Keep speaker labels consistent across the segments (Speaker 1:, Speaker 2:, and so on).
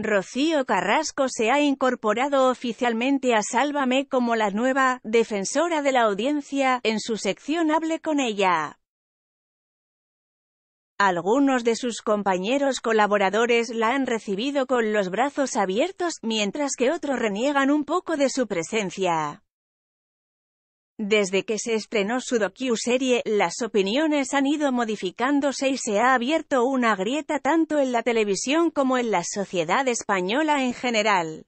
Speaker 1: Rocío Carrasco se ha incorporado oficialmente a Sálvame como la nueva defensora de la audiencia, en su sección Hable con ella. Algunos de sus compañeros colaboradores la han recibido con los brazos abiertos, mientras que otros reniegan un poco de su presencia. Desde que se estrenó su docu-serie, las opiniones han ido modificándose y se ha abierto una grieta tanto en la televisión como en la sociedad española en general.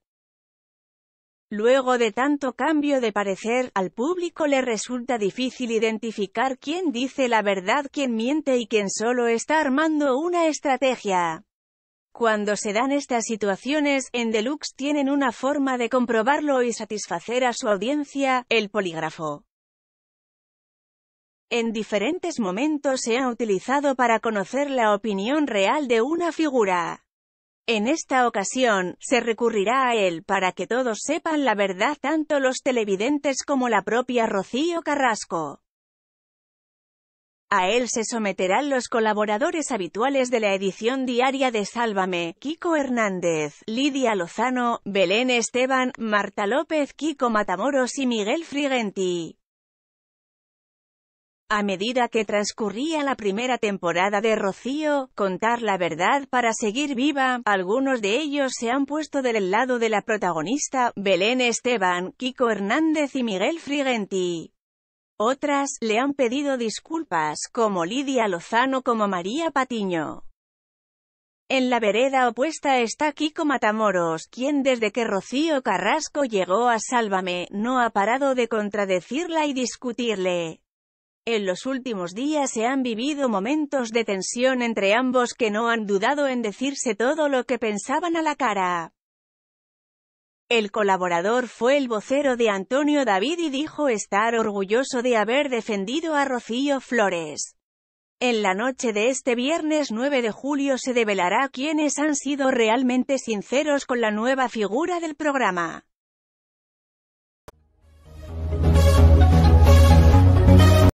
Speaker 1: Luego de tanto cambio de parecer, al público le resulta difícil identificar quién dice la verdad, quién miente y quién solo está armando una estrategia. Cuando se dan estas situaciones, en Deluxe tienen una forma de comprobarlo y satisfacer a su audiencia, el polígrafo. En diferentes momentos se ha utilizado para conocer la opinión real de una figura. En esta ocasión, se recurrirá a él para que todos sepan la verdad tanto los televidentes como la propia Rocío Carrasco. A él se someterán los colaboradores habituales de la edición diaria de Sálvame, Kiko Hernández, Lidia Lozano, Belén Esteban, Marta López, Kiko Matamoros y Miguel Frigenti. A medida que transcurría la primera temporada de Rocío, contar la verdad para seguir viva, algunos de ellos se han puesto del lado de la protagonista, Belén Esteban, Kiko Hernández y Miguel Frigenti. Otras le han pedido disculpas, como Lidia Lozano como María Patiño. En la vereda opuesta está Kiko Matamoros, quien desde que Rocío Carrasco llegó a Sálvame, no ha parado de contradecirla y discutirle. En los últimos días se han vivido momentos de tensión entre ambos que no han dudado en decirse todo lo que pensaban a la cara. El colaborador fue el vocero de Antonio David y dijo estar orgulloso de haber defendido a Rocío Flores. En la noche de este viernes 9 de julio se develará quienes han sido realmente sinceros con la nueva figura del programa.